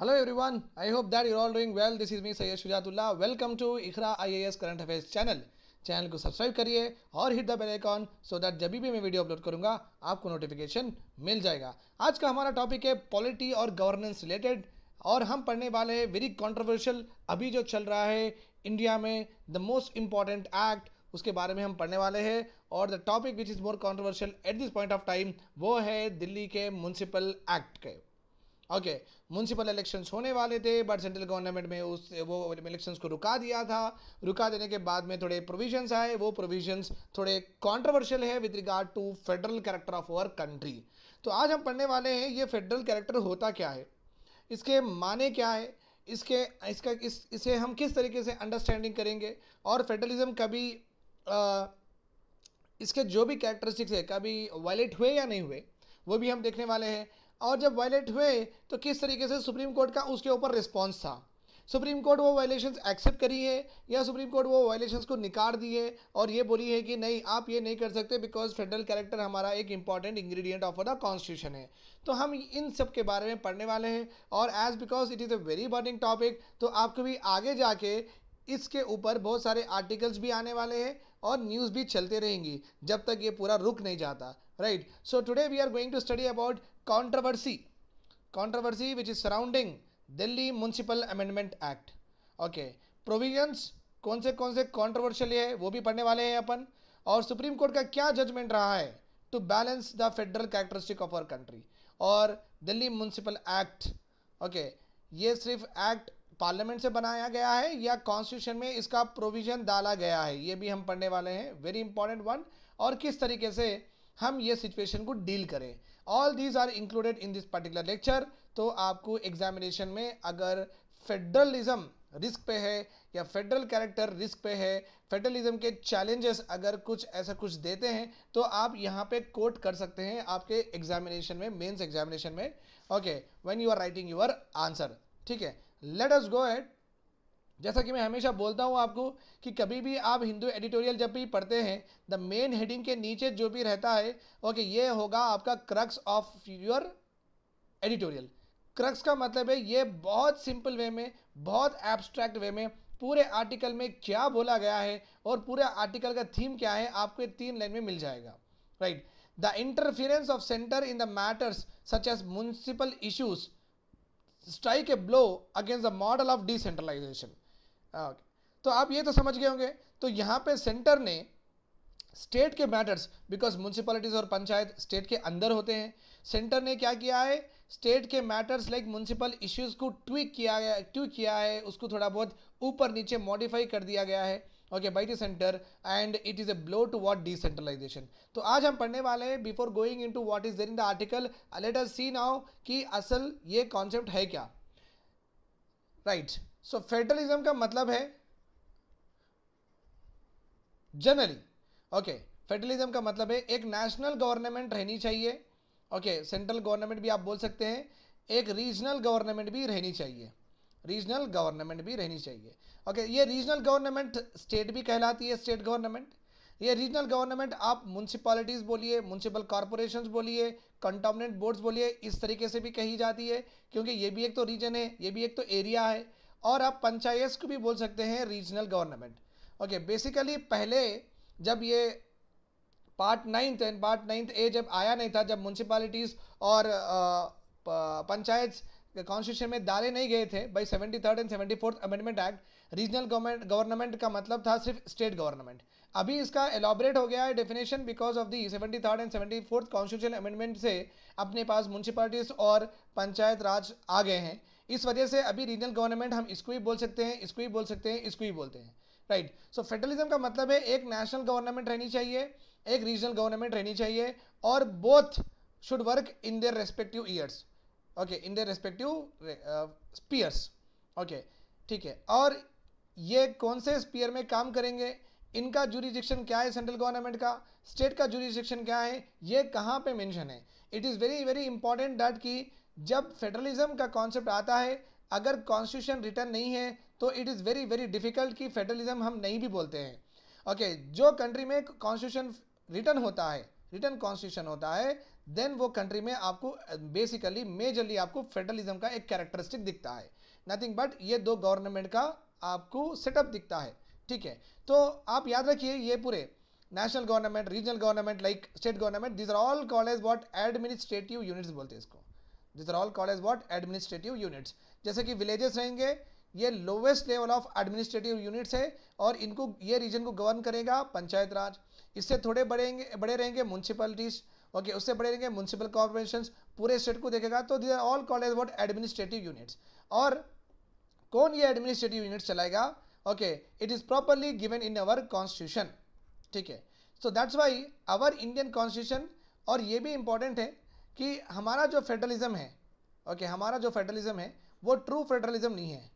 Hello everyone I hope that you all doing well this is me Syed Shujatullah welcome to Iqra IAS Current current affairs channel को subscribe करिए और hit the bell icon so that जब भी मैं video upload करूंगा आपको notification मिल जाएगा आज का हमारा टॉपिक है पॉलिटी और गवर्नेंस रिलेटेड और हम पढ़ने वाले हैं वेरी कॉन्ट्रोवर्शियल अभी जो चल रहा है इंडिया में द मोस्ट इंपॉर्टेंट एक्ट उसके बारे में हम पढ़ने वाले हैं और the topic which is more controversial at this point of time वो है दिल्ली के म्यूनसिपल एक्ट के ओके म्यूनसिपल इलेक्शंस होने वाले थे बट सेंट्रल गवर्नमेंट में उस वो इलेक्शंस को रुका दिया था रुका देने के बाद में थोड़े प्रोविजंस आए वो प्रोविजंस थोड़े कॉन्ट्रोवर्शियल है with regard to federal character of our country तो आज हम पढ़ने वाले हैं ये फेडरल कैरेक्टर होता क्या है इसके माने क्या है इसके इसका इस इसे हम किस तरीके से अंडरस्टैंडिंग करेंगे और फेडरलिज्म कभी आ, इसके जो भी कैरेक्टरिस्टिक्स है कभी वायलेट हुए या नहीं हुए वो भी हम देखने वाले हैं और जब वायलेट हुए तो किस तरीके से सुप्रीम कोर्ट का उसके ऊपर रिस्पॉन्स था सुप्रीम कोर्ट वो वायलेशंस एक्सेप्ट करी है या सुप्रीम कोर्ट वो वायलेशंस को निकाल दी है और ये बोली है कि नहीं आप ये नहीं कर सकते बिकॉज फेडरल कैरेक्टर हमारा एक important ingredient of the constitution है तो हम इन सब के बारे में पढ़ने वाले हैं और as because it is a very burning topic तो आपको भी आगे जाके इसके ऊपर बहुत सारे आर्टिकल्स भी आने वाले हैं और न्यूज़ भी चलते रहेंगी जब तक ये पूरा रुक नहीं जाता right so today we are going to study about controversy controversy which is surrounding Delhi municipal amendment act okay provisions कौन से कौन से कॉन्ट्रोवर्शियल है वो भी पढ़ने वाले हैं अपन और सुप्रीम कोर्ट का क्या जजमेंट रहा है to balance the federal characteristic of our country और दिल्ली म्यूनसिपल एक्ट ओके ये सिर्फ एक्ट पार्लियामेंट से बनाया गया है या कॉन्स्टिट्यूशन में इसका प्रोविजन डाला गया है ये भी हम पढ़ने वाले हैं वेरी इंपॉर्टेंट वन और किस तरीके से हम ये सिचुएशन को डील करें all these are included in this particular lecture तो आपको एग्जामिनेशन में अगर फेडरलिज्म रिस्क पे है या फेडरल कैरेक्टर रिस्क पे है फेडरलिज्म के चैलेंजेस अगर कुछ ऐसा कुछ देते हैं तो आप यहाँ पे कोट कर सकते हैं आपके एग्जामिनेशन में मेंस एग्जामिनेशन में okay when you are writing your answer ठीक है लेट अस गो एट जैसा कि मैं हमेशा बोलता हूँ आपको कि कभी भी आप हिंदू एडिटोरियल जब भी पढ़ते हैं द मेन हेडिंग के नीचे जो भी रहता है ओके ये होगा आपका crux of your editorial crux का मतलब है ये बहुत सिंपल वे में बहुत एब्स्ट्रैक्ट वे में पूरे आर्टिकल में क्या बोला गया है और पूरे आर्टिकल का थीम क्या है आपको तीन लाइन में मिल जाएगा right the interference of centre in the matters such as municipal issues strike a blow against the model of decentralisation तो आप ये तो समझ गए होंगे तो यहाँ पे सेंटर ने स्टेट के मैटर्स बिकॉज म्यूनसिपलिटीज़ और पंचायत स्टेट के अंदर होते हैं सेंटर ने क्या किया है स्टेट के मैटर्स लाइक म्यूनसिपल इश्यूज़ को ट्विक किया गया ट्विक किया है उसको थोड़ा बहुत ऊपर नीचे मॉडिफाई कर दिया गया है okay by the centre and it is a blow to what decentralisation तो आज हम पढ़ने वाले हैं before going into what is there in the article let's see now कि असल ये कॉन्सेप्ट है क्या राइट सो फेडरलिज्म का मतलब है जनरली ओके फेडरलिज्म का मतलब है एक नेशनल गवर्नमेंट रहनी चाहिए ओके सेंट्रल गवर्नमेंट भी आप बोल सकते हैं एक रीजनल गवर्नमेंट भी रहनी चाहिए रीजनल गवर्नमेंट भी रहनी चाहिए ओके ये रीजनल गवर्नमेंट स्टेट भी कहलाती है स्टेट गवर्नमेंट ये रीजनल गवर्नमेंट आप म्यूनसिपालिटीज़ बोलिए म्यूनसिपल कॉरपोरेशन बोलिए कंटोमेंट बोर्ड्स बोलिए इस तरीके से भी कही जाती है क्योंकि ये भी एक तो रीजन है ये भी एक तो एरिया है और आप पंचायत को भी बोल सकते हैं रीजनल गवर्नमेंट ओके बेसिकली पहले जब ये part ninth and part ninth A जब आया नहीं था जब म्यूनसिपालिटीज़ और पंचायत कॉन्स्टिट्यूशन में डाले नहीं गए थे by seventy third and seventy fourth amendment act regional government government का मतलब था सिर्फ स्टेट गवर्नमेंट अभी इसका एलॉबरेट हो गया है definition because of the seventy third and seventy fourth constitution amendment से अपने पास म्यूनसिपालिटीज और पंचायत राज आ गए हैं इस वजह से अभी रीजनल गवर्नमेंट हम इसको ही बोल सकते हैं इसको ही बोल सकते हैं इसको ही बोलते हैं राइट सो फेडरलिज्म का मतलब है एक नेशनल गवर्नमेंट रहनी चाहिए एक रीजनल गवर्नमेंट रहनी चाहिए और both should work in their respective years okay in the respective spheres okay ठीक है और ये कौन से स्पीयर में काम करेंगे इनका जूरिडिक्शन क्या है सेंट्रल गवर्नमेंट का स्टेट का जूरिडिक्शन क्या है ये कहाँ पे मेंशन है it is very very important that कि जब फेडरलिज्म का कॉन्सेप्ट आता है अगर कॉन्स्टिट्यूशन रिटर्न नहीं है तो it is very very difficult कि फेडरलिज्म हम नहीं भी बोलते हैं ओके okay, जो कंट्री में कॉन्स्टिट्यूशन रिटर्न होता है रिटर्न कॉन्स्टिट्यूशन होता है देन वो कंट्री में आपको बेसिकली मेजरली आपको फेडरलिज्म का एक कैरेक्टरिस्टिक दिखता है नथिंग बट ये दो गवर्नमेंट का आपको सेटअप दिखता है ठीक है तो आप याद रखिए ये पूरे national government regional government like state government this are all called what administrative units बोलते हैं इसको this are all called what administrative units जैसे कि विलेजेस रहेंगे ये lowest level of administrative units है और इनको ये रीजन को गवर्न करेगा पंचायत राज इससे थोड़े बड़े बड़े रहेंगे म्यूनसिपलिटीज़ ओके उससे बड़े रहेंगे म्यूनसिपल कॉर्पोरेशन पूरे स्टेट को देखेगा तो these are all call as what administrative units और कौन ये एडमिनिस्ट्रेटिव यूनिट्स चलाएगा okay it is properly given in our constitution ठीक है so that's why our Indian constitution और ये भी इंपॉर्टेंट है कि हमारा जो फेडरलिज्म है ओके okay, हमारा जो फेडरलिज्म है वो ट्रू फेडरलिज्म नहीं है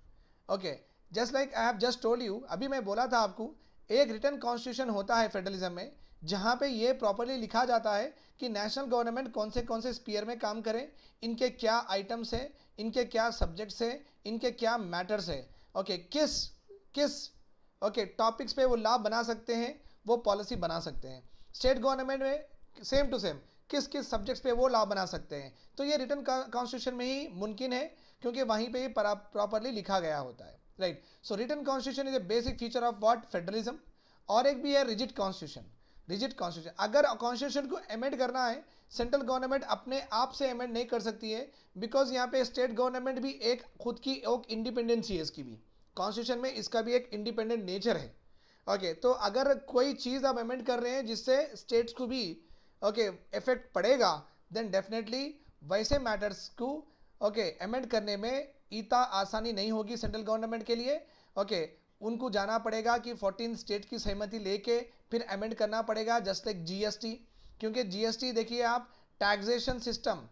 okay just like I have just told you अभी मैं बोला था आपको एक रिटर्न कॉन्स्टिट्यूशन होता है फेडरलिज्म में जहाँ पे ये प्रॉपरली लिखा जाता है कि नेशनल गवर्नमेंट कौन से कौन से स्पीयर में काम करें इनके क्या आइटम्स हैं इनके क्या सब्जेक्ट्स हैं इनके क्या मैटर्स हैं ओके किस किस ओके टॉपिक्स पे वो लाभ बना सकते हैं वो पॉलिसी बना सकते हैं स्टेट गवर्नमेंट में सेम टू सेम किस किस सब्जेक्ट्स पे वो लाभ बना सकते हैं तो ये रिटर्न कॉन्स्टिट्यूशन में ही मुमकिन है क्योंकि वहीं पर ही प्रॉपरली लिखा गया होता है right so written constitution is a basic feature of what federalism और एक भी है रिजिट कॉन्स्टिट्यूशन रिजिट कॉन्स्टिट्यूशन अगर कॉन्स्टिट्यूशन को एमेंड करना है सेंट्रल गवर्नमेंट अपने आप से एमेंड नहीं कर सकती है बिकॉज यहाँ पे स्टेट गवर्नमेंट भी एक खुद की एक इंडिपेंडेंसी है इसकी भी कॉन्स्टिट्यूशन में इसका भी एक इंडिपेंडेंट नेचर है ओके okay, तो अगर कोई चीज़ आप अमेंड कर रहे हैं जिससे स्टेट्स को भी ओके okay, इफेक्ट पड़ेगा देन डेफिनेटली वैसे मैटर्स को ओके okay, अमेंड करने में इतना आसानी नहीं होगी सेंट्रल गवर्नमेंट के लिए ओके उनको जाना पड़ेगा कि 14 स्टेट की सहमति लेके फिर अमेंड करना पड़ेगा जस्ट लाइक जीएसटी क्योंकि जीएसटी देखिए आप टैक्सेशन सिस्टम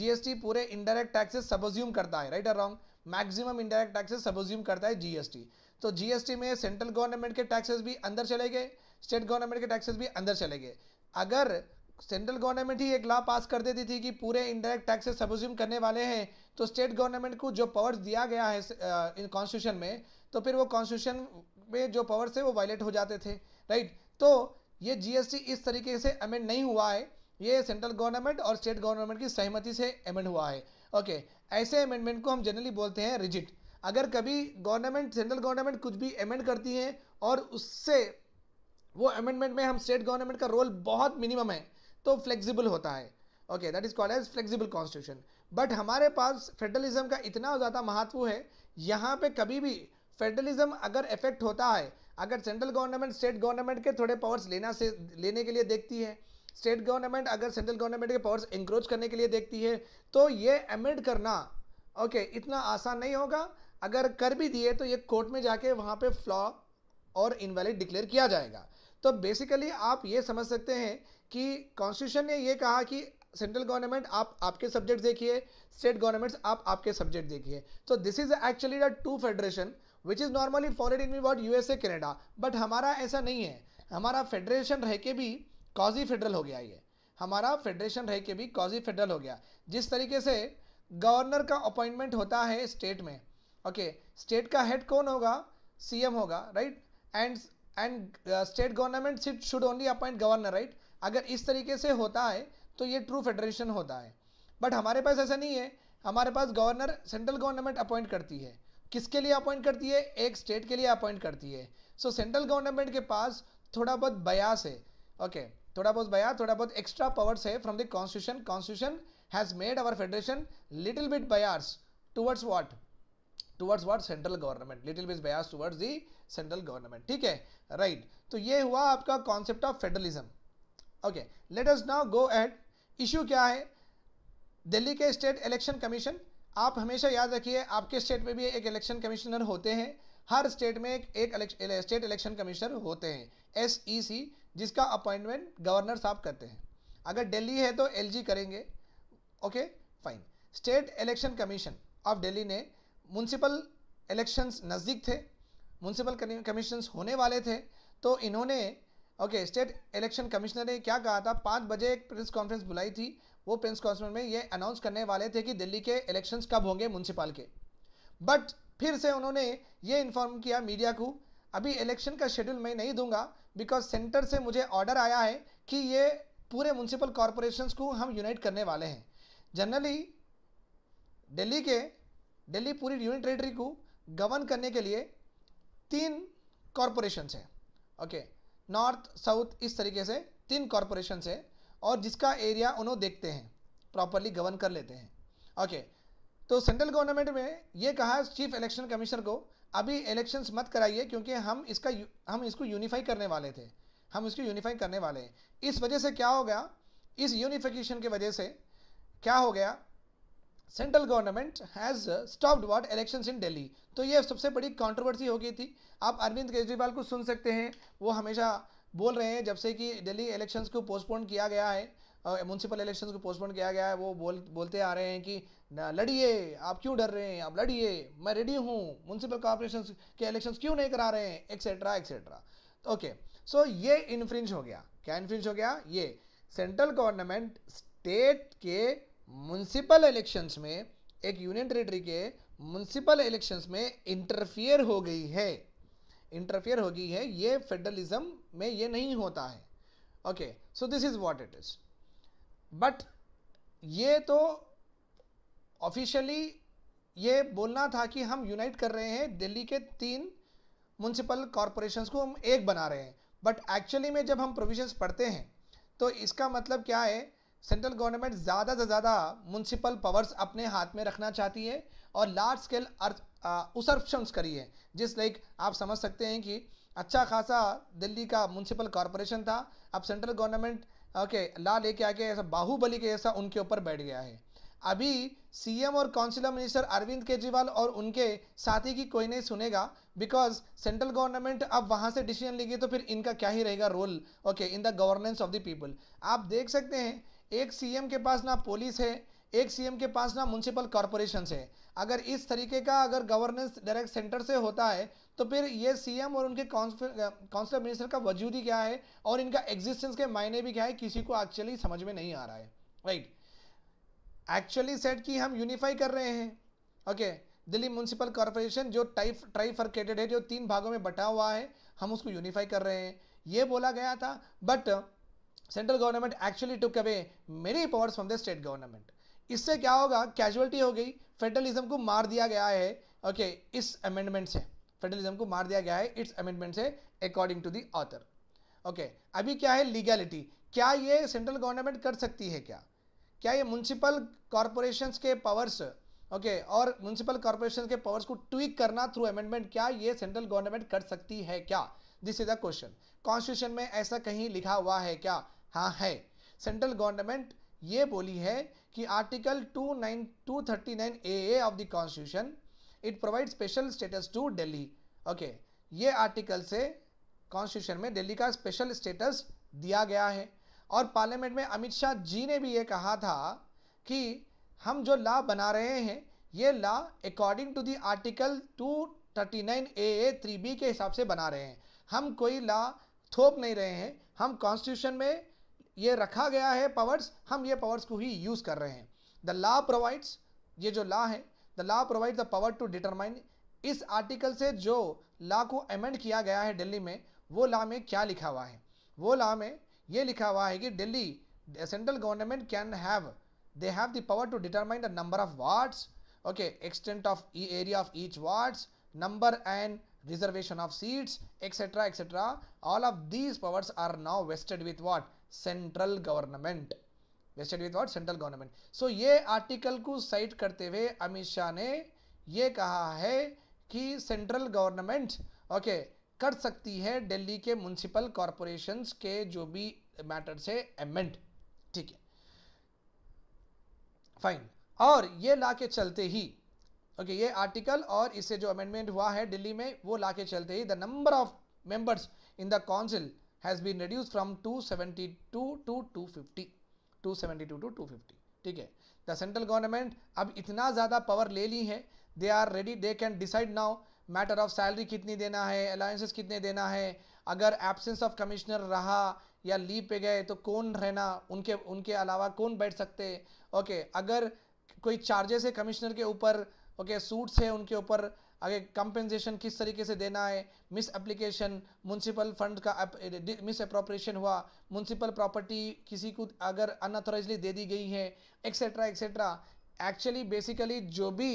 जीएसटी पूरे इनडायरेक्ट टैक्सेस सबज्यूम करता है राइट और wrong maximum indirect taxes subsume करता है जीएसटी तो जीएसटी में सेंट्रल गवर्नमेंट के टैक्सेस भी अंदर चले गए स्टेट गवर्नमेंट के टैक्सेस भी अंदर चले गए अगर सेंट्रल गवर्नमेंट ही एक लॉ पास कर देती थी कि पूरे इंडायरेक्ट टैक्सेस सबज्यूम करने वाले हैं तो स्टेट गवर्नमेंट को जो पावर्स दिया गया है इन कॉन्स्टिट्यूशन में तो फिर वो कॉन्स्टिट्यूशन में जो पावर्स है वो वायलेट हो जाते थे राइट तो ये जीएसटी इस तरीके से अमेंड नहीं हुआ है ये सेंट्रल गवर्नमेंट और स्टेट गवर्नमेंट की सहमति से अमेंड हुआ है ओके ऐसे अमेंडमेंट को हम जनरली बोलते हैं रिजिट अगर कभी गवर्नमेंट सेंट्रल गवर्नमेंट कुछ भी अमेंड करती है और उससे वो अमेंडमेंट में हम स्टेट गवर्नमेंट का रोल बहुत मिनिमम है तो फ्लेक्सिबल होता है okay that is called as flexible constitution but हमारे पास फेडरलिज्म का इतना ज़्यादा महत्व है यहाँ पे कभी भी फेडरलिज्म अगर इफेक्ट होता है अगर सेंट्रल गवर्नमेंट स्टेट गवर्नमेंट के थोड़े पावर्स लेना से लेने के लिए देखती है स्टेट गवर्नमेंट अगर सेंट्रल गवर्नमेंट के पावर्स इंक्रोच करने के लिए देखती है तो ये अमेंड करना ओके okay, इतना आसान नहीं होगा अगर कर भी दिए तो ये कोर्ट में जाके वहाँ पे फ्लॉ और इनवैलिड डिक्लेयर किया जाएगा तो बेसिकली आप ये समझ सकते हैं कि कॉन्स्टिट्यूशन ने ये कहा कि सेंट्रल गवर्नमेंट आप आपके सब्जेक्ट देखिए स्टेट गवर्नमेंट्स आप आपके सब्जेक्ट देखिए तो this is actually the to federation which is normally followed in what a Canada but हमारा ऐसा नहीं है हमारा फेडरेशन रह के भी कॉजी फेडरल हो गया ये हमारा फेडरेशन रह के भी कॉजी फेडरल हो गया जिस तरीके से गवर्नर का अपॉइंटमेंट होता है स्टेट में ओके okay, स्टेट का हेड कौन होगा सीएम होगा right and and state government should only appoint governor right अगर इस तरीके से होता है तो ये ट्रू फेडरेशन होता है बट हमारे पास ऐसा नहीं है हमारे पास गवर्नर सेंट्रल गवर्नमेंट अपॉइंट करती है किसके लिए अपॉइंट करती है एक स्टेट के लिए अपॉइंट करती है सो सेंट्रल गवर्नमेंट के पास थोड़ा बहुत बयास है ओके okay, थोड़ा बहुत बयास थोड़ा बहुत एक्स्ट्रा पावर्स है from the constitution constitution has made our federation little bit bias towards what towards word central government little bit bias towards the central government ठीक है राइट right. तो ये हुआ आपका concept of federalism okay let us now go at issue क्या है दिल्ली के state election commission आप हमेशा याद रखिए आपके स्टेट में भी एक इलेक्शन कमिश्नर होते हैं हर स्टेट में एक, एक स्टेट इलेक्शन कमिश्नर होते हैं एस ई सी जिसका अपॉइंटमेंट गवर्नर साहब करते हैं अगर दिल्ली है तो एलजी करेंगे okay fine state election commission of Delhi ने म्यूनसिपल इलेक्शंस नज़दीक थे म्यूनसिपल कमीशन होने वाले थे तो इन्होंने ओके स्टेट इलेक्शन कमिश्नर ने क्या कहा था पाँच बजे एक प्रेस कॉन्फ्रेंस बुलाई थी वो प्रेस कॉन्फ्रेंस में ये अनाउंस करने वाले थे कि दिल्ली के इलेक्शंस कब होंगे म्यूनसिपल के बट फिर से उन्होंने ये इन्फॉर्म किया मीडिया को अभी इलेक्शन का शेड्यूल मैं नहीं दूंगा बिकॉज सेंटर से मुझे ऑर्डर आया है कि ये पूरे म्यूनसिपल कॉरपोरेशन को हम यूनाइट करने वाले हैं जनरली दिल्ली के दिल्ली पूरी यूनियन टेरेटरी को गवर्न करने के लिए तीन कॉरपोरेशंस है ओके नॉर्थ साउथ इस तरीके से तीन कॉरपोरेशंस है और जिसका एरिया उन्होंने देखते हैं प्रॉपरली गवर्न कर लेते हैं ओके तो सेंट्रल गवर्नमेंट में ये कहा चीफ इलेक्शन कमिश्नर को अभी इलेक्शंस मत कराइए क्योंकि हम इसका हम इसको यूनिफाई करने वाले थे हम इसको यूनिफाई करने वाले हैं इस वजह से क्या हो गया इस यूनिफिकेशन की वजह से क्या हो गया central government has stopped what elections in Delhi तो ये सबसे बड़ी कंट्रोवर्सी हो गई थी आप अरविंद केजरीवाल को सुन सकते हैं वो हमेशा बोल रहे हैं जब से कि दिल्ली इलेक्शंस को पोस्टपोन किया गया है म्यूनसिपल uh, इलेक्शंस को पोस्टपोन किया गया है वो बोल बोलते आ रहे हैं कि ना लड़िए आप क्यों डर रहे हैं आप लड़िए मैं रेडी हूँ म्यूनसिपल कॉरपोरेशन के इलेक्शन क्यों नहीं करा रहे हैं एक्सेट्रा एक्सेट्रा ओके सो ये इन्फ्रिंज हो गया क्या इन्फ्रिंज हो गया ये सेंट्रल गवर्नमेंट स्टेट के म्यूनसिपल इलेक्शंस में एक यूनियन टेरेटरी के म्यूनसिपल इलेक्शंस में इंटरफियर हो गई है इंटरफियर हो गई है ये फेडरलिज्म में ये नहीं होता है okay so this is what it is but ये तो ऑफिशियली ये बोलना था कि हम यूनाइट कर रहे हैं दिल्ली के तीन म्यूनसिपल कॉरपोरेशंस को हम एक बना रहे हैं बट एक्चुअली में जब हम प्रोविजन पढ़ते हैं तो इसका मतलब क्या है सेंट्रल गवर्नमेंट ज़्यादा से ज़्यादा म्यूनसिपल पावर्स अपने हाथ में रखना चाहती है और लार्ज स्केल अर्थ उसर्प्शंस करी है जिस लाइक आप समझ सकते हैं कि अच्छा खासा दिल्ली का म्यूनसिपल कॉरपोरेशन था अब सेंट्रल गवर्नमेंट ओके ला लेके आके ऐसा बाहुबली के जैसा उनके ऊपर बैठ गया है अभी सीएम और काउंसिलर मिनिस्टर अरविंद केजरीवाल और उनके साथी की कोई नहीं सुनेगा बिकॉज सेंट्रल गवर्नमेंट अब वहाँ से डिसीजन लेगी तो फिर इनका क्या ही रहेगा role okay in the governance of the people आप देख सकते हैं एक सीएम के पास ना पुलिस है एक सीएम के पास ना म्यूनसिपल कॉरपोरेशन है अगर इस तरीके का अगर गवर्नेंस डायरेक्ट सेंटर से होता है तो फिर ये सीएम और उनके काउंसिल मिनिस्टर का वजूद ही क्या है और इनका एग्जिस्टेंस के मायने भी क्या है किसी को एक्चुअली समझ में नहीं आ रहा है राइट एक्चुअली सेट की हम यूनिफाई कर रहे हैं okay okay, Delhi municipal corporation जो टाइप ट्राइफर्केटेड है जो तीन भागों में बटा हुआ है हम उसको यूनिफाई कर रहे हैं ये बोला गया था but central government actually took away many powers from the state government इससे क्या होगा कैजुअलिटी हो गई फेडरलिज्म को मार दिया गया है ओके okay, इस अमेंडमेंट से फेडरलिज्म को मार दिया गया है इट्स अमेंडमेंट से according to the author okay अभी क्या है लीगैलिटी क्या ये सेंट्रल गवर्नमेंट कर सकती है क्या क्या ये म्यूनसिपल कॉरपोरेशंस के पावर्स ओके okay, और म्यूनसिपल कॉरपोरेशन के पावर्स को ट्विक करना थ्रू अमेंडमेंट क्या ये सेंट्रल गवर्नमेंट कर सकती है क्या this is a question constitution में ऐसा कहीं लिखा हुआ है क्या हाँ है सेंट्रल गवर्नमेंट ये बोली है कि article two nine two thirty nine A of the constitution it provide special status to Delhi okay ये आर्टिकल से कॉन्स्टिट्यूशन में दिल्ली का स्पेशल स्टेटस दिया गया है और पार्लियामेंट में अमित शाह जी ने भी ये कहा था कि हम जो लॉ बना रहे हैं ये law according to the article two thirty nine A A three B के हिसाब से बना रहे हैं हम कोई लॉ थोप नहीं रहे हैं हम कॉन्स्टिट्यूशन में ये रखा गया है पावर्स हम ये पावर्स को ही यूज़ कर रहे हैं द लॉ प्रोवाइड्स ये जो लॉ है the law provide the power to determine इस आर्टिकल से जो लॉ को अमेंड किया गया है दिल्ली में वो लॉ में क्या लिखा हुआ है वो लॉ में ये लिखा हुआ है कि Delhi central government can have they have the power to determine the number of wards okay extent of area of each wards number and reservation of seats etc etc all of these powers are now vested with what central government vested with what central government so ये article को cite करते हुए अमित शाह ने ये कहा है कि central government okay कर सकती है दिल्ली के म्यूनसिपल कॉरपोरेशंस के जो भी मैटर से एमेंट ठीक है फाइन और ये ला के चलते ही ओके ये आर्टिकल और इससे जो अमेंडमेंट हुआ है दिल्ली में वो ला के चलते ही the number of members in the council has been reduce from 272 to 250 272 to 250 ठीक है द सेंट्रल गवर्नमेंट अब इतना ज़्यादा पावर ले ली है they are ready they can decide now matter of salary कितनी देना है अलाउंसेस कितने देना है अगर एब्सेंस ऑफ कमिश्नर रहा या लीव पे गए तो कौन रहना उनके उनके अलावा कौन बैठ सकते ओके okay, अगर कोई चार्जेस है कमिश्नर के ऊपर ओके सूट्स है उनके ऊपर आगे कंपेंसेशन किस तरीके से देना है मिस एप्लीकेशन म्यूनसिपल फंड का मिस अप्रोप्रिएशन eh, हुआ म्यूनसिपल प्रॉपर्टी किसी को अगर अनऑथोराइजली दे दी गई है एक्सेट्रा एक्सेट्रा एक्चुअली बेसिकली जो भी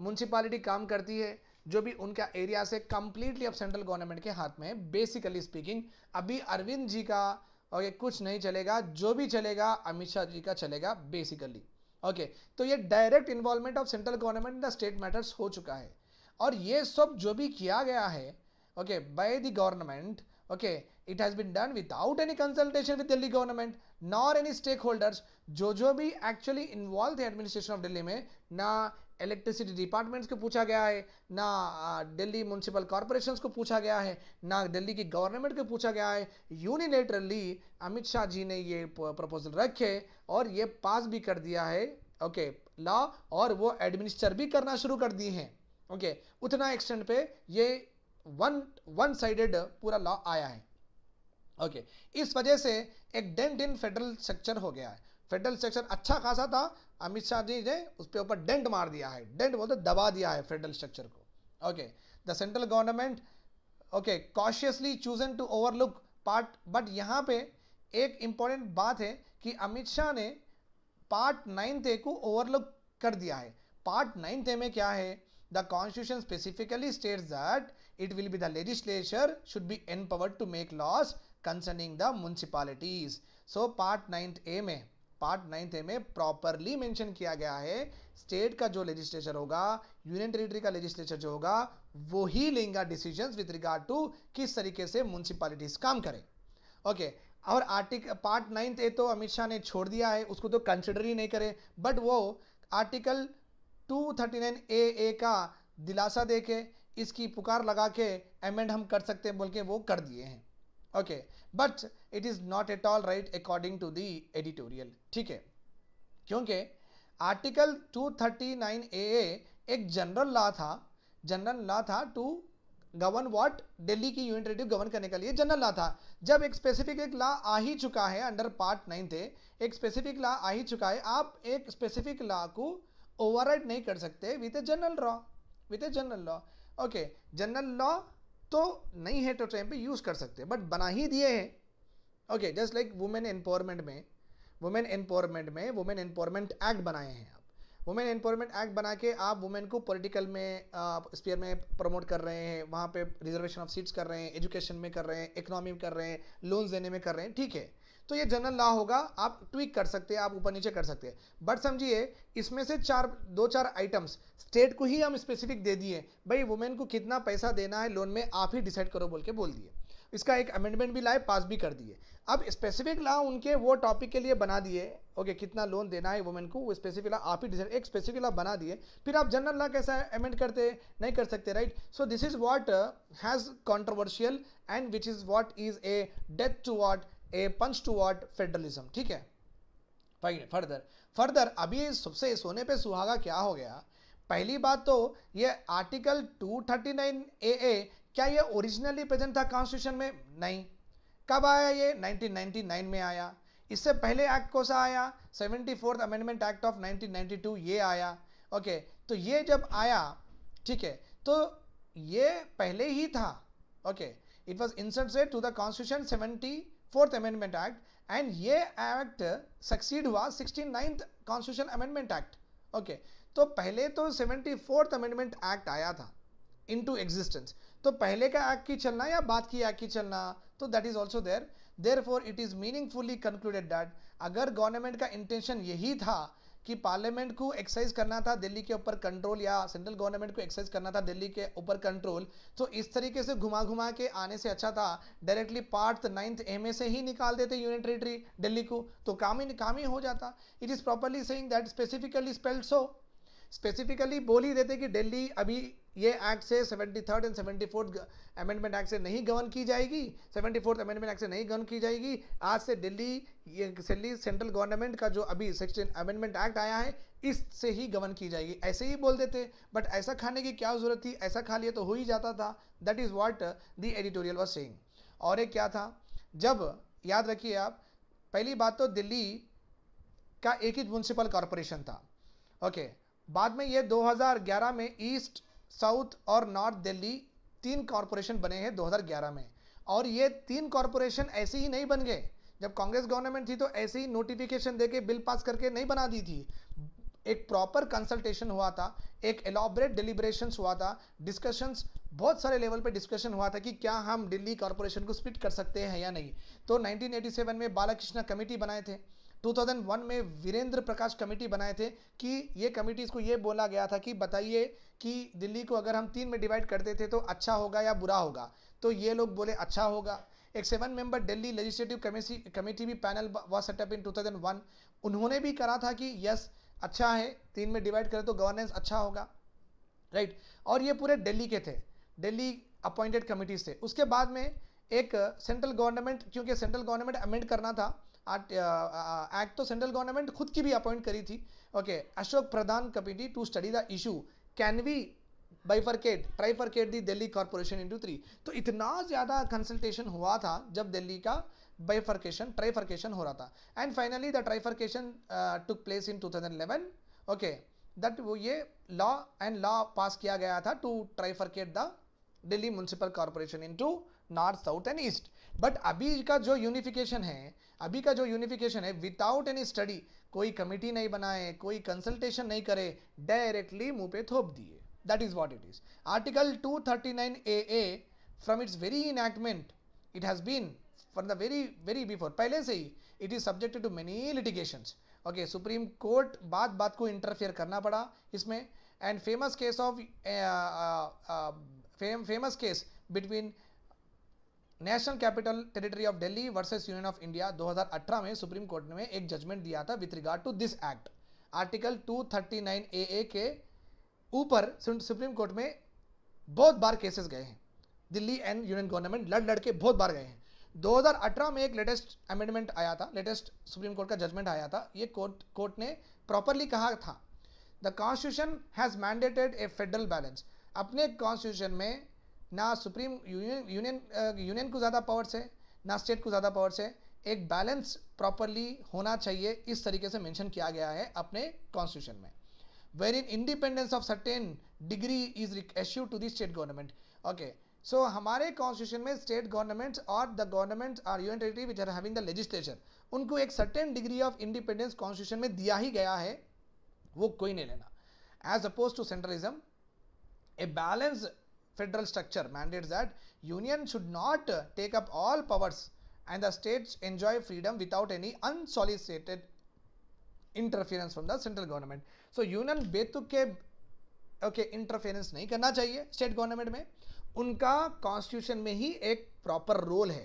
म्यूनसिपालिटी काम करती है जो भी उनका एरिया से कम्प्लीटली अब सेंट्रल गवर्नमेंट के हाथ में है बेसिकली स्पीकिंग अभी अरविंद जी का और ये कुछ नहीं चलेगा जो भी चलेगा अमित शाह जी का चलेगा बेसिकली ओके तो ये direct involvement of central government in the state matters हो चुका है और ये सब जो भी किया गया है okay by the government okay it has been done without any consultation with Delhi government nor any stakeholders जो जो भी एक्चुअली इन्वॉल्व थे एडमिनिस्ट्रेशन ऑफ दिल्ली में ना इलेक्ट्रिसिटी डिपार्टमेंट्स को पूछा गया है ना दिल्ली म्यूनसिपल कॉरपोरेशन को पूछा गया है ना दिल्ली की गवर्नमेंट को पूछा गया है यूनिनेटरली अमित शाह जी ने ये प्रपोजल रखे और ये पास भी कर दिया है ओके लॉ और वो एडमिनिस्टर भी करना शुरू कर दिए हैं ओके उतना एक्सटेंड पे ये वन वन साइडेड पूरा लॉ आया है ओके okay. इस वजह से एक डेंट इन फेडरल स्ट्रक्चर हो गया है फेडरल स्ट्रक्चर अच्छा खासा था अमित शाह जी ने उस पर ऊपर डेंट मार दिया है डेंट बोलते दबा दिया है फेडरल स्ट्रक्चर को okay the central government okay cautiously chosen to overlook part but यहाँ पे एक इम्पॉर्टेंट बात है कि अमित शाह ने पार्ट नाइन्थ ए को ओवरलुक कर दिया है पार्ट नाइन्थ ए में क्या है the constitution specifically state that it will be the legislature should be empowered to make laws concerning the municipalities. So part 9th A में पार्ट नाइन्थ में प्रॉपरली मेंशन किया गया है स्टेट का जो लेजिस्लेचर होगा यूनियन टेरिटरी का legislature जो होगा वो ही लेंगे डिसीजन विद रिगार्ड टू किस तरीके से म्यूनसिपालिटीज काम करें ओके और आर्टिकल पार्ट नाइन्थ ए तो अमित शाह ने छोड़ दिया है उसको तो कंसिडर ही नहीं करे बट वो आर्टिकल नाइन ए ए का दिलासा दे के इसकी पुकार लगा के अमेंड हम कर सकते हैं बोल के वो कर दिए हैं okay but it is not at all right according to the editorial ठीक है क्योंकि आर्टिकल 239 ए एक जनरल लॉ था जनरल लॉ था टू गवर्न व्हाट दिल्ली की यूनिटेटिव गवर्न करने के लिए जनरल लॉ था जब एक स्पेसिफिक एक लॉ आ ही चुका है अंडर पार्ट नाइन थे एक स्पेसिफिक लॉ आ ही चुका है आप एक स्पेसिफिक लॉ को ओवरराइड नहीं कर सकते with a general law with a general law okay general law तो नहीं है तो टाइम पे यूज़ कर सकते हैं बट बना ही दिए हैं okay just like women empowerment में वुमेन एम्पावरमेंट में वुमेन एम्पावरमेंट एक्ट बनाए हैं आप वुमेन एम्पावरमेंट एक्ट बना के आप वुमेन को पॉलिटिकल में स्पेयर में प्रमोट कर रहे हैं वहाँ पे रिजर्वेशन ऑफ सीट्स कर रहे हैं एजुकेशन में कर रहे हैं इकोनॉमी में कर रहे हैं लोन्स देने में कर रहे हैं ठीक है तो ये जनरल लॉ होगा आप ट्विक कर सकते हैं आप ऊपर नीचे कर सकते हैं बट समझिए इसमें से चार दो चार आइटम्स स्टेट को ही हम स्पेसिफिक दे दिए भाई वुमेन को कितना पैसा देना है लोन में आप ही डिसाइड करो बोल के बोल दिए इसका एक अमेंडमेंट भी लाए पास भी कर दिए अब स्पेसिफिक लॉ उनके वो टॉपिक के लिए बना दिए ओके कितना लोन देना है वुमेन को वो स्पेसिफिक लॉ आप ही डिसाइड एक स्पेसिफिक लॉ बना दिए फिर आप जनरल लॉ कैसा अमेंड करते नहीं कर सकते right so this is what has controversial and which is what is a death to what a punch towards federalism ठीक है फाइन फर्दर फर्दर अभी सबसे सोने पे सुहागा क्या हो गया पहली बात तो ये आर्टिकल 239 ए ए क्या ये ओरिजिनली प्रेजेंट था कॉन्स्टिट्यूशन में नहीं कब आया ये 1999 में आया इससे पहले एक्ट कौन सा आया seventy fourth amendment act of 1992 ये आया ओके तो ये जब आया ठीक है तो ये पहले ही था okay it was inserted to the constitution seventy fourth amendment act and ये एक्ट सक्सीड हुआ sixty ninth constitution amendment act okay तो पहले तो सेवेंटी फोर्थ अमेंडमेंट एक्ट आया था इन टू एग्जिस्टेंस तो पहले का एक्ट की चलना या बाद की एक्ट की चलना तो that is also there therefore it is meaningfully concluded that अगर गवर्नमेंट का इंटेंशन यही था कि पार्लियामेंट को एक्सरसाइज करना था दिल्ली के ऊपर कंट्रोल या सेंट्रल गवर्नमेंट को एक्सरसाइज करना था दिल्ली के ऊपर कंट्रोल तो इस तरीके से घुमा घुमा के आने से अच्छा था डायरेक्टली पार्ट नाइन्थ एम से ही निकाल देते यूनियन टेरिटरी दिल्ली को तो काम ही काम ही हो जाता it is properly saying that specifically spelled so specifically बोल ही देते कि दिल्ली अभी ये एक्ट से seventy third and seventy fourth amendment act से नहीं गवर्न की जाएगी सेवेंटी फोर्थ अमेंडमेंट एक्ट से नहीं गवर्न की जाएगी आज से दिल्ली दिल्ली सेंट्रल गवर्नमेंट का जो अभी सेक्शन अमेंडमेंट एक्ट आया है इससे ही गवर्न की जाएगी ऐसे ही बोल देते बट ऐसा खाने की क्या ज़रूरत थी ऐसा खा लिए तो हो ही जाता था that is what the editorial was saying और एक क्या था जब याद रखिए आप पहली बात तो दिल्ली का एक ही म्यूनसिपल कॉरपोरेशन था ओके okay, बाद में ये 2011 में ईस्ट साउथ और नॉर्थ दिल्ली तीन कॉरपोरेशन बने हैं 2011 में और ये तीन कॉरपोरेशन ऐसे ही नहीं बन गए जब कांग्रेस गवर्नमेंट थी तो ऐसे ही नोटिफिकेशन देके बिल पास करके नहीं बना दी थी एक प्रॉपर कंसल्टेशन हुआ था एक एलोबरेट डिलीब्रेशन हुआ था डिस्कशंस बहुत सारे लेवल पे डिस्कशन हुआ था कि क्या हम दिल्ली कॉरपोरेशन को स्प्लिट कर सकते हैं या नहीं तो 1987 में बालाकृष्ण कमेटी बनाए थे 2001 में वीरेंद्र प्रकाश कमेटी बनाए थे कि ये कमेटी इसको ये बोला गया था कि बताइए कि दिल्ली को अगर हम तीन में डिवाइड करते थे तो अच्छा होगा या बुरा होगा तो ये लोग बोले अच्छा होगा एक seven member Delhi legislative committee committee भी panel was set up into उन्होंने भी करा था कि यस अच्छा है तीन में डिवाइड करें तो गवर्नेंस अच्छा होगा राइट और ये पूरे दिल्ली के थे दिल्ली अपॉइंटेड कमिटीज थे उसके बाद में एक सेंट्रल गवर्नमेंट क्योंकि सेंट्रल गवर्नमेंट अमेंड करना था एक्ट तो सेंट्रल गवर्नमेंट खुद की भी अपॉइंट करी थी okay Ashok Pradhan committee to study the issue can we bifurcate trifurcate the Delhi corporation into three तो इतना ज़्यादा कंसल्टेशन हुआ था जब दिल्ली का बाइफरकेशन ट्राइफरकेशन हो रहा था and finally the trifurcation took place in two thousand eleven okay that वो ये लॉ एंड लॉ पास किया गया था to trifurcate the Delhi municipal corporation into north south and east but अभी का जो यूनिफिकेशन है अभी का जो यूनिफिकेशन है विदाउट एनी स्टडी कोई कमिटी नहीं बनाए कोई कंसल्टेशन नहीं करे डायरेक्टली मुंह पे थोप दिए that is what it is article 239 A A from its very enactment it has been from the very very before पहले से ही it is subjected to many litigation okay supreme court बात बात को इंटरफेयर करना पड़ा इसमें and famous case of famous case between national capital territory of Delhi versus union of India 2018 में सुप्रीम कोर्ट ने एक जजमेंट दिया था with regard to this act article 239 A A के ऊपर सुप्रीम कोर्ट में बहुत बार केसेस गए हैं दिल्ली एंड यूनियन गवर्नमेंट लड़ लड़के बहुत बार गए हैं 2018 में एक लेटेस्ट अमेंडमेंट आया था लेटेस्ट सुप्रीम कोर्ट का जजमेंट आया था ये कोर्ट कोर्ट ने प्रॉपरली कहा था the constitution has mandated a federal balance अपने कॉन्स्टिट्यूशन में ना सुप्रीम यूनियन यूनियन यूनियन को ज़्यादा पावर्स है ना स्टेट को ज़्यादा पावर्स है एक बैलेंस प्रॉपरली होना चाहिए इस तरीके से मेंशन किया गया है अपने कॉन्स्टिट्यूशन में where in independence of certain degree is assure to the state government okay so हमारे कॉन्स्टिट्यूशन में स्टेट गवर्नमेंट्स और the governments are union territory which are having the legislature उनको एक certain degree of independence constitution में दिया ही गया है वो कोई नहीं लेना as oppose to centralism a balance federal structure mandates that union should not take up all powers and the states enjoy freedom without any unsolicited interference from the central government so union बेतुक के okay okay, interference नहीं करना चाहिए state government में उनका constitution में ही एक proper role है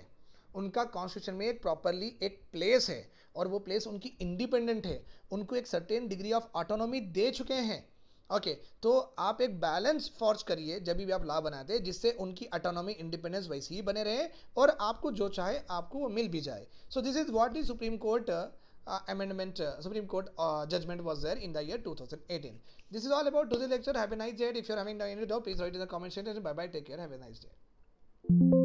उनका कॉन्स्टिट्यूशन में एक प्रॉपरली एक प्लेस है और वो प्लेस उनकी इंडिपेंडेंट है उनको एक सर्टेन डिग्री ऑफ ऑटोनॉमी दे चुके हैं ओके तो आप एक बैलेंस फोर्स करिए जब भी आप लॉ बनाते हैं जिससे उनकी अटोनॉमी इंडिपेंडेंस वैसे ही बने रहे और आपको जो चाहे आपको वो मिल भी जाए so this is what is supreme court amendment supreme court judgment was there in the year two this is all about to lecture have a nice date if you having any doubt please write in the comment section bye bye take care have a nice date